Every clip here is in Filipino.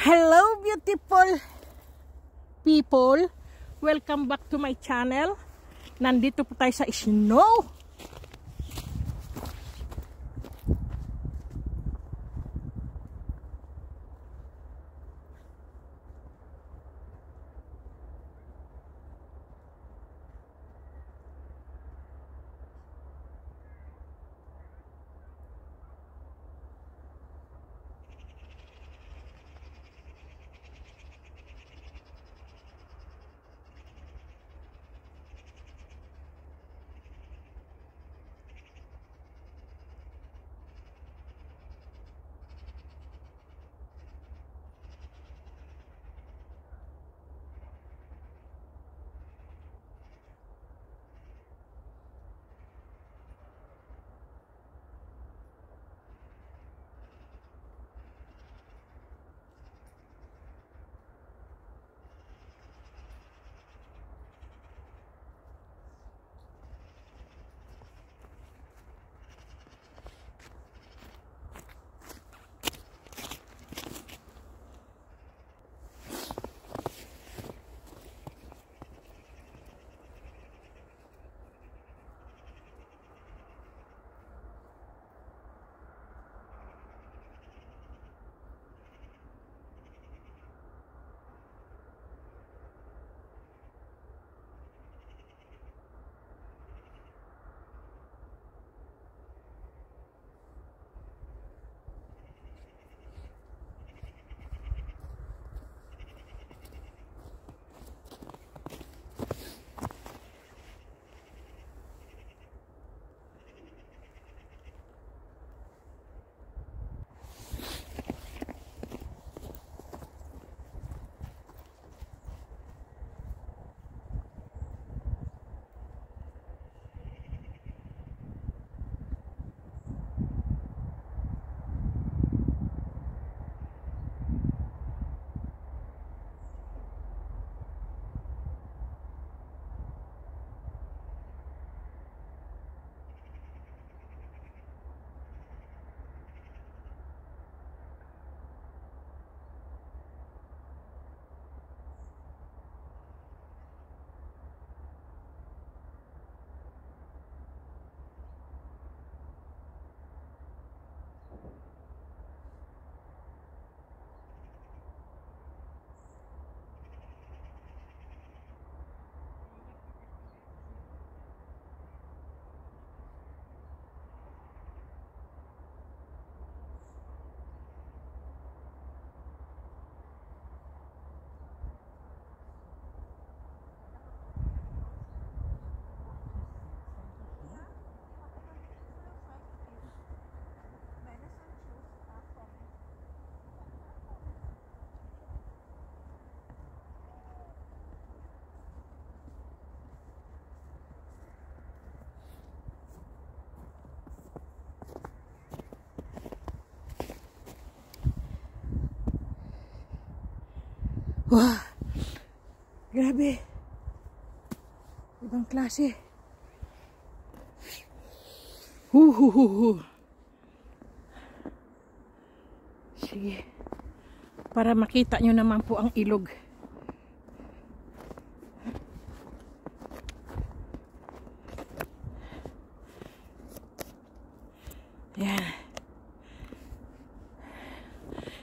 Hello beautiful people! Welcome back to my channel. Nandito po tayo sa snow. Wow! Grabe! Ibang klase. Huhuhuhu! Sige. Para makita nyo naman po ang ilog. Yan.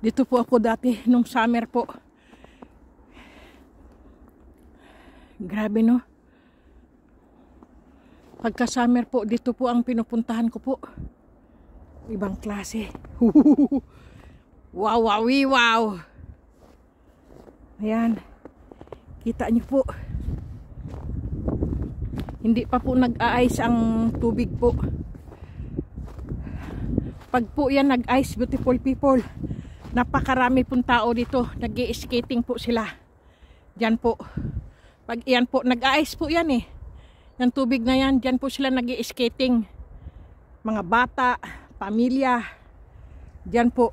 Dito po ako dati nung summer po. Grabe no. Pagka summer po, dito po ang pinupuntahan ko po. Ibang klase. wow, wow, wow. Ayan. Kita niyo po. Hindi pa po nag-ice ang tubig po. Pag po yan nag-ice, beautiful people, napakarami pong tao dito. nag skating po sila. Diyan po. Pag iyan po, nag-ice po yan eh. Yung tubig na yan, dyan po sila nag skating Mga bata, pamilya, dyan po.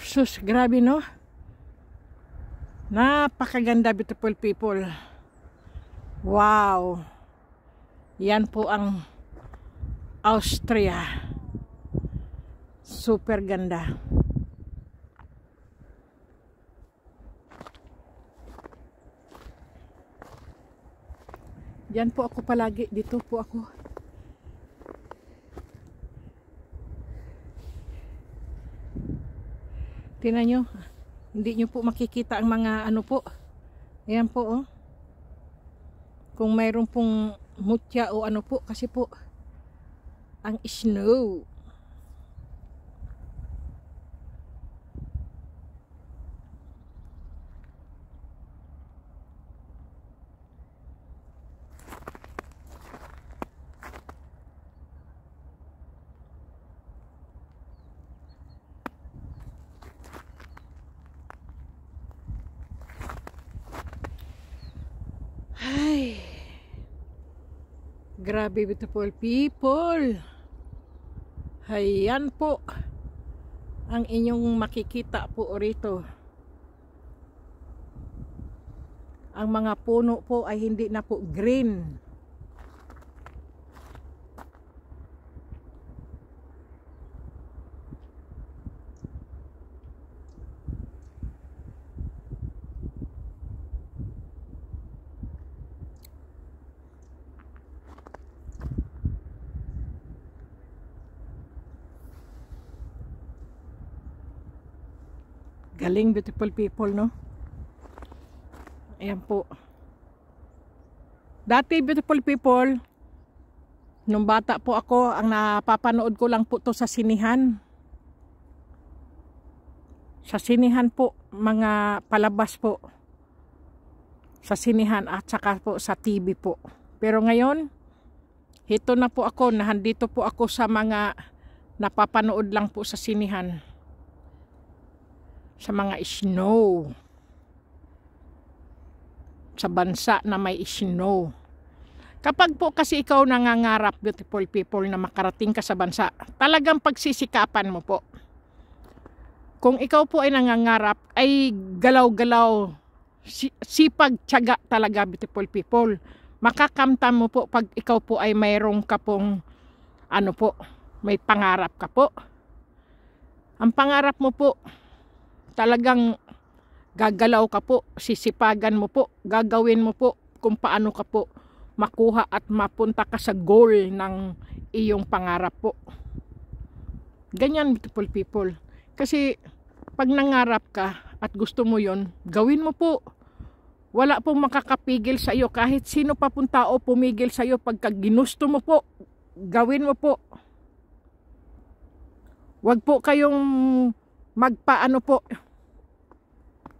Sus, grabe no? Napakaganda beautiful people. Wow! Yan po ang Austria. Super ganda. Diyan po ako palagi. Dito po ako. Tingnan nyo. Hindi nyo po makikita ang mga ano po. Ayan po oh. Kung mayroon pong mutya o ano po. Kasi po ang snow. Grabe beautiful people. Hayan po ang inyong makikita po rito. Ang mga puno po ay hindi na po green. Galing beautiful people, no? Ayan po. Dati beautiful people, nung bata po ako, ang napapanood ko lang po to sa sinihan. Sa sinihan po, mga palabas po. Sa sinihan at saka po sa TV po. Pero ngayon, hito na po ako, nahandito po ako sa mga napapanood lang po sa sinihan sa mga snow sa bansa na may snow kapag po kasi ikaw nangangarap beautiful people na makarating ka sa bansa talagang pagsisikapan mo po kung ikaw po ay nangangarap ay galaw-galaw sipag tiyaga talaga beautiful people makakamtan mo po pag ikaw po ay mayroong ka pong ano po may pangarap ka po ang pangarap mo po talagang gagalaw ka po, sisipagan mo po, gagawin mo po kung paano ka po makuha at mapunta ka sa goal ng iyong pangarap po. Ganyan beautiful people. Kasi pag nangarap ka at gusto mo yon, gawin mo po. Wala pong makakapigil sa iyo kahit sino pa pong tao pumigil sa iyo pagka ginusto mo po, gawin mo po. Huwag po kayong magpaano po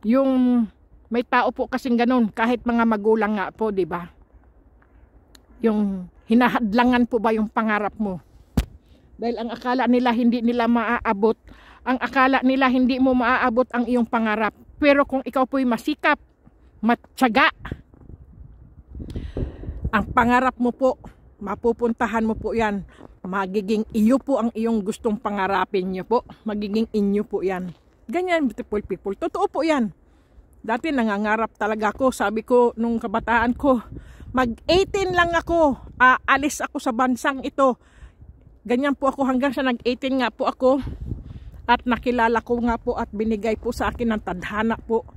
yung may tao po kasing ganun kahit mga magulang nga po 'di ba yung hinahadlangan po ba yung pangarap mo dahil ang akala nila hindi nila maaabot ang akala nila hindi mo maaabot ang iyong pangarap pero kung ikaw po'y masikap matyaga ang pangarap mo po mapupuntahan mo po yan magiging iyo po ang iyong gustong pangarapin niyo po. Magiging inyo po yan. Ganyan, beautiful people. Totoo po yan. Dati nangangarap talaga ako. Sabi ko nung kabataan ko, mag-18 lang ako. Aalis ako sa bansang ito. Ganyan po ako hanggang sa nag-18 nga po ako. At nakilala ko nga po at binigay po sa akin ng tadhana po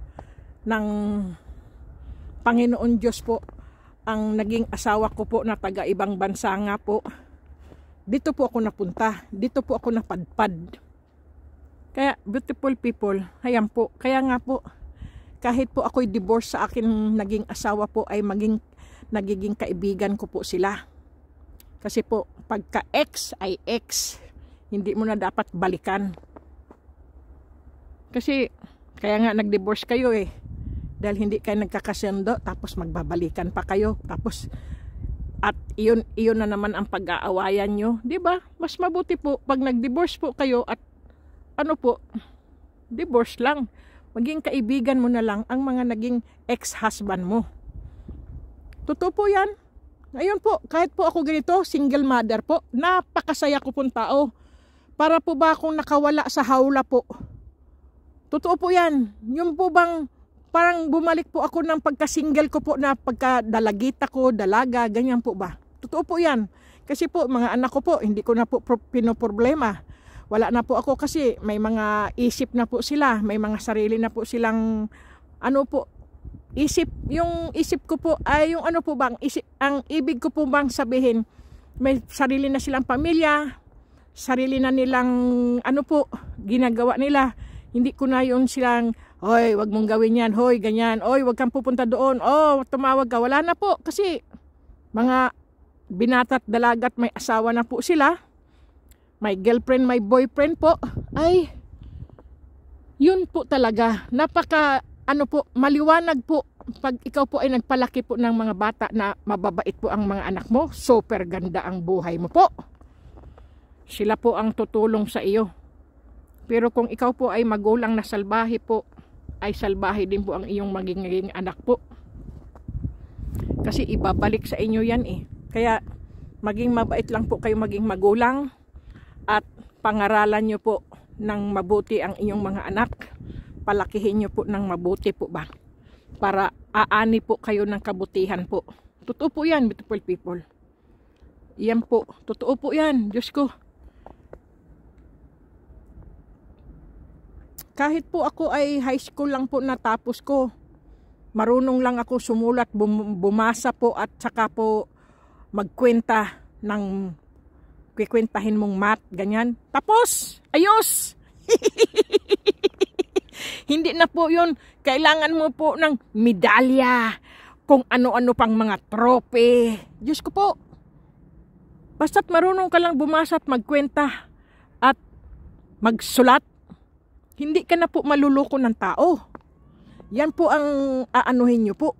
ng Panginoon Diyos po ang naging asawa ko po na taga ibang bansa nga po dito po ako napunta. Dito po ako napadpad. Kaya beautiful people, ayan po. Kaya nga po, kahit po ako'y divorce sa akin naging asawa po ay maging nagiging kaibigan ko po sila. Kasi po, pagka ex ay ex, hindi mo na dapat balikan. Kasi, kaya nga nag-divorce kayo eh. Dahil hindi kayo nagkakasundo, tapos magbabalikan pa kayo. Tapos, at iyon iyon na naman ang pag-aawayan nyo, 'di ba? Mas mabuti po pag nag-divorce po kayo at ano po, divorce lang. Maging kaibigan mo na lang ang mga naging ex-husband mo. Totoo po 'yan. Ngayon po, kahit po ako ganito, single mother po, napakasaya ko pong tao. Para po ba akong nakawala sa hawla po? Totoo po 'yan. Yung po bang parang bumalik po ako ng pagka-single ko po na pagka-dalagita ko, dalaga, ganyan po ba? Totoo po yan. Kasi po, mga anak ko po, hindi ko na po pinoproblema. Wala na po ako kasi may mga isip na po sila, may mga sarili na po silang, ano po, isip, yung isip ko po, ay yung ano po bang, isip, ang ibig ko po bang sabihin, may sarili na silang pamilya, sarili na nilang, ano po, ginagawa nila. Hindi ko na yun silang, Hoy, wag mong gawin yan. Hoy, ganyan. Hoy, wag kang pupunta doon. Oh, tumawag ka. Wala na po. Kasi mga binata't dalagat may asawa na po sila. May girlfriend, may boyfriend po. Ay, yun po talaga. Napaka, ano po, maliwanag po pag ikaw po ay nagpalaki po ng mga bata na mababait po ang mga anak mo, super ganda ang buhay mo po. Sila po ang tutulong sa iyo. Pero kung ikaw po ay magulang na salbahe po, ay salbahe din po ang iyong magiging anak po. Kasi ibabalik sa inyo yan eh. Kaya maging mabait lang po kayo maging magulang at pangaralan nyo po ng mabuti ang inyong mga anak. Palakihin nyo po ng mabuti po ba? Para aani po kayo ng kabutihan po. Totoo po yan, beautiful people. Yan po. Totoo po yan. Diyos ko. Kahit po ako ay high school lang po natapos ko. Marunong lang ako sumulat, bum bumasa po at saka po magkwenta ng kikwentahin mong mat, ganyan. Tapos! Ayos! Hindi na po yun. Kailangan mo po ng medalya, kung ano-ano pang mga trope. Diyos ko po, basta't marunong ka lang bumasa at magkwenta at magsulat hindi ka na po maluloko ng tao. Yan po ang aanuhin nyo po,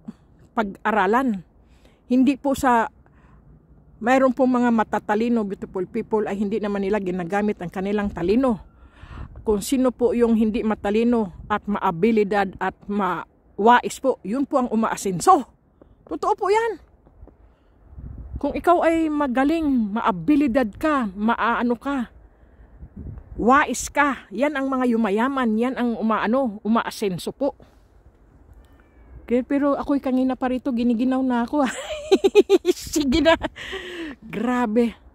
pag-aralan. Hindi po sa, mayroon po mga matatalino, beautiful people, ay hindi naman nila ginagamit ang kanilang talino. Kung sino po yung hindi matalino at maabilidad at mawais po, yun po ang umaasinso. Totoo po yan. Kung ikaw ay magaling, maabilidad ka, maaano ka, Wais ka. Yan ang mga yumayaman. Yan ang umaano, umaasenso po. Okay, pero ako'y kanina pa rito. Giniginaw na ako. Sige na. Grabe.